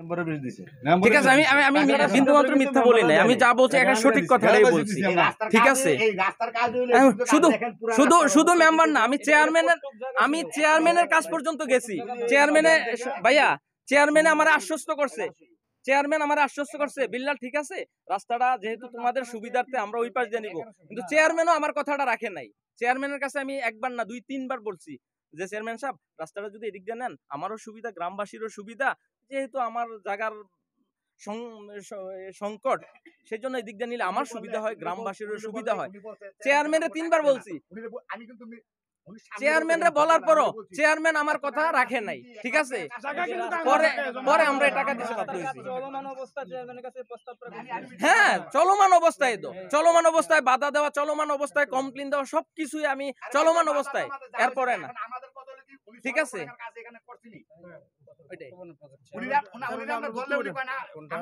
Chairman হ্যাঁ, আমার আশ্বস্ত করছে বিল্লাল ঠিক আছে রাস্তাটা যেহেতু তোমাদের সুবিধার্থে আমরা ওই পাশ দিয়ে নিব কিন্তু চেয়ারম্যানও আমার কথাটা রাখে নাই চেয়ারম্যানের কাছে আমি একবার না দুই তিনবার বলছি যে চেয়ারম্যান সাহেব রাস্তাটা যদি এদিক দিয়ে নেন আমারও সুবিধা গ্রামবাসীরও সুবিধা যেহেতু আমার জায়গার সংকট সেই জন্য এই দিক দিয়ে নিলে আমার সুবিধা হয় গ্রামবাসীর সুবিধা হয় চেয়ারম্যানে তিনবার বলছি চেয়ারম্যানরা বলার পরও চেয়ারম্যান আমার কথা রাখে নাই ঠিক আছে পরে আমরা টাকা দিতে বাধ্য হয়েছি হ্যাঁ চলমান অবস্থায় তো হ্যাঁ। চলমান অবস্থায় বাধা দেওয়া চলমান অবস্থায় কমপ্লেন দেওয়া সবকিছুই আমি চলমান অবস্থায় এরপরে না ঠিক আছে হ্যাঁ, ওইটাই